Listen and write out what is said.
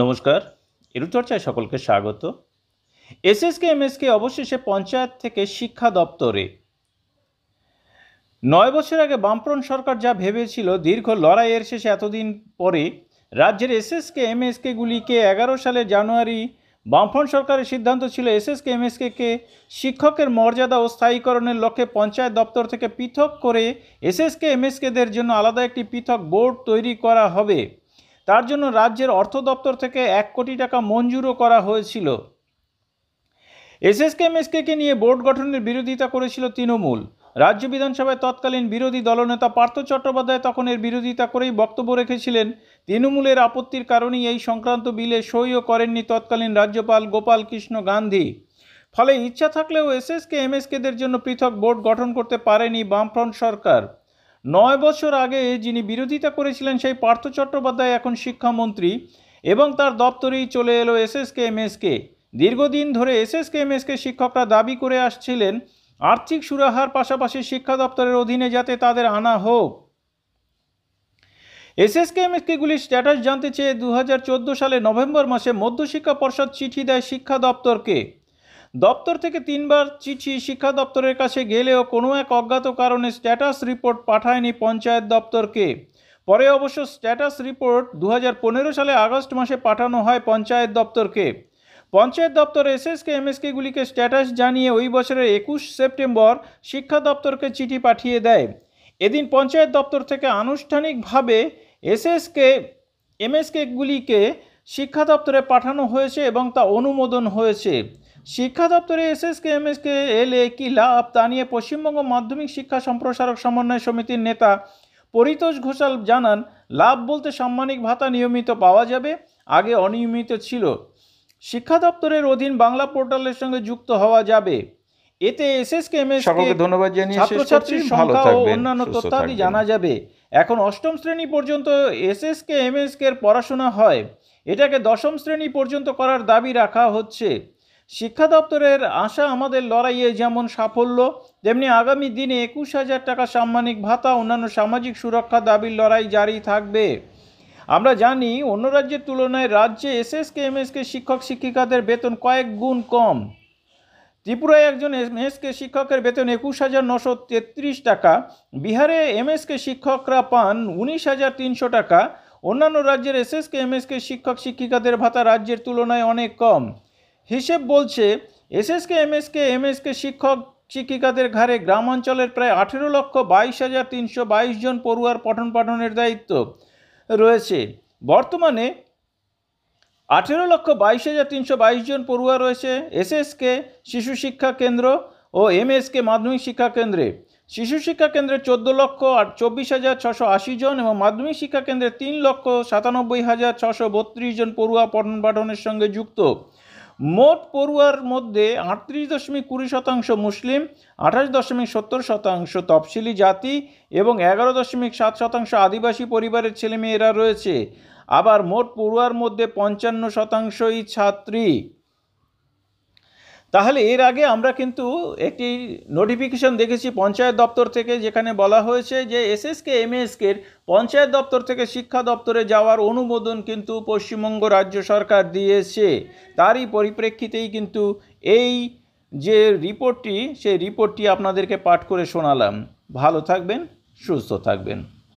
নমস্কার এরুচর্চায় সকলকে স্বাগত এসএসকে এমএসকে অবশেষে পঞ্চায়েত থেকে শিক্ষা দপ্তরে নয় বছর আগে বামপ্রণ সরকার যা ভেবেছিল দীর্ঘ লড়াইয়ের শেষে এতদিন পরে রাজ্যের এসএসকে এমএসকেগুলিকে এগারো সালে জানুয়ারি বামফ্রন্ট সরকারের সিদ্ধান্ত ছিল এসএসকে এমএসকে শিক্ষকের মর্যাদা ও স্থায়ীকরণের লক্ষ্যে পঞ্চায়েত দপ্তর থেকে পৃথক করে এসএসকে এমএসকেদের জন্য আলাদা একটি পৃথক বোর্ড তৈরি করা হবে তার জন্য রাজ্যের অর্থ দপ্তর থেকে এক কোটি টাকা মঞ্জুরও করা হয়েছিল এসএসকেএমএসকেকে নিয়ে বোর্ড গঠনের বিরোধিতা করেছিল তৃণমূল রাজ্য বিধানসভায় তৎকালীন বিরোধী দলনেতা পার্থ চট্টোপাধ্যায় তখন এর বিরোধিতা করেই বক্তব্য রেখেছিলেন তৃণমূলের আপত্তির কারণেই এই সংক্রান্ত বিলে সইও করেননি তৎকালীন রাজ্যপাল গোপাল কৃষ্ণ গান্ধী ফলে ইচ্ছা থাকলেও এসএসকে এমএসকেদের জন্য পৃথক বোর্ড গঠন করতে পারেনি বামফ্রন্ট সরকার নয় বছর আগে যিনি বিরোধিতা করেছিলেন সেই পার্থ চট্টোপাধ্যায় এখন শিক্ষামন্ত্রী এবং তার দপ্তরেই চলে এলো এসএসকে এমএসকে দীর্ঘদিন ধরে এসএসকে এমএসকে শিক্ষকরা দাবি করে আসছিলেন আর্থিক সুরাহার পাশাপাশি শিক্ষা দপ্তরের অধীনে যাতে তাদের আনা হোক এসএসকে এমএসকেগুলির স্ট্যাটাস জানতে চেয়ে দু সালে নভেম্বর মাসে মধ্যশিক্ষা পর্ষদ চিঠি দেয় শিক্ষা দপ্তরকে দপ্তর থেকে তিনবার চিঠি শিক্ষা দপ্তরের কাছে গেলেও কোনো এক অজ্ঞাত কারণে স্ট্যাটাস রিপোর্ট পাঠায়নি পঞ্চায়েত দপ্তরকে পরে অবশ্য স্ট্যাটাস রিপোর্ট দু সালে আগস্ট মাসে পাঠানো হয় পঞ্চায়েত দপ্তরকে পঞ্চায়েত দপ্তর এসএসকে এমএসকেগুলিকে স্ট্যাটাস জানিয়ে ওই বছরের একুশ সেপ্টেম্বর শিক্ষা দপ্তরকে চিঠি পাঠিয়ে দেয় এদিন পঞ্চায়েত দপ্তর থেকে আনুষ্ঠানিকভাবে এসএসকে এমএসকেগুলিকে শিক্ষা দপ্তরে পাঠানো হয়েছে এবং তা অনুমোদন হয়েছে শিক্ষা দপ্তরে এসএসকে এমএসকে এলে কি লাভ তা নিয়ে পশ্চিমবঙ্গ মাধ্যমিক শিক্ষা সম্প্রসারক সমন্বয় সমিতির নেতা পরিতোষ ঘোষাল জানান লাভ বলতে সাম্মানিক ভাতা নিয়মিত পাওয়া যাবে আগে অনিয়মিত ছিল শিক্ষা দপ্তরের অধীন বাংলা পোর্টালের সঙ্গে যুক্ত হওয়া যাবে এতে এসএসকে এমএস সকলকে ধন্যবাদ ছাত্রছাত্রীর সংখ্যা ও অন্যান্য তথ্যাদি জানা যাবে এখন অষ্টম শ্রেণী পর্যন্ত এসএসকে এমএসকে এর পড়াশোনা হয় এটাকে দশম শ্রেণী পর্যন্ত করার দাবি রাখা হচ্ছে শিক্ষা দপ্তরের আশা আমাদের লড়াইয়ে যেমন সাফল্য তেমনি আগামী দিনে একুশ হাজার টাকা সাম্মানিক ভাতা অন্যান্য সামাজিক সুরক্ষা দাবির লড়াই জারি থাকবে আমরা জানি অন্য রাজ্যের তুলনায় রাজ্যে এসএসকে এমএসকে শিক্ষক শিক্ষিকাদের বেতন কয়েক গুণ কম ত্রিপুরায় একজন এমএসকে শিক্ষকের বেতন একুশ হাজার নশো তেত্রিশ টাকা বিহারে এমএসকে শিক্ষকরা পান উনিশ হাজার তিনশো টাকা অন্যান্য রাজ্যের এসএসকে এমএসকে শিক্ষক শিক্ষিকাদের ভাতা রাজ্যের তুলনায় অনেক কম হিসেব বলছে এসএসকে এমএসকে এমএসকে শিক্ষক শিক্ষিকাদের ঘাড়ে গ্রামাঞ্চলের প্রায় আঠেরো লক্ষ বাইশ হাজার তিনশো বাইশ জন পড়ুয়ার পঠন পাঠনের দায়িত্ব রয়েছে বর্তমানে আঠেরো লক্ষ বাইশ হাজার তিনশো বাইশ জন পড়ুয়া রয়েছে এসএসকে শিশু শিক্ষা কেন্দ্র ও এমএসকে মাধ্যমিক শিক্ষা কেন্দ্রে শিশু শিক্ষা কেন্দ্রে চোদ্দ লক্ষ চব্বিশ হাজার ছশো আশি জন এবং মাধ্যমিক শিক্ষা কেন্দ্রে তিন লক্ষ সাতানব্বই হাজার ছশো বত্রিশ জন পড়ুয়া পঠন পাঠনের সঙ্গে যুক্ত মোট পড়ুয়ার মধ্যে আটত্রিশ দশমিক কুড়ি শতাংশ মুসলিম আঠাশ দশমিক সত্তর শতাংশ তফসিলি জাতি এবং এগারো দশমিক সাত শতাংশ আদিবাসী পরিবারের ছেলেমেয়েরা রয়েছে আবার মোট পড়ুয়ার মধ্যে পঞ্চান্ন শতাংশই ছাত্রী তাহলে এর আগে আমরা কিন্তু একটি নোটিফিকেশন দেখেছি পঞ্চায়েত দপ্তর থেকে যেখানে বলা হয়েছে যে এস এসকে এম এসকের পঞ্চায়েত দপ্তর থেকে শিক্ষা দপ্তরে যাওয়ার অনুমোদন কিন্তু পশ্চিমবঙ্গ রাজ্য সরকার দিয়েছে তারই পরিপ্রেক্ষিতেই কিন্তু এই যে রিপোর্টটি সেই রিপোর্টটি আপনাদেরকে পাঠ করে শোনালাম ভালো থাকবেন সুস্থ থাকবেন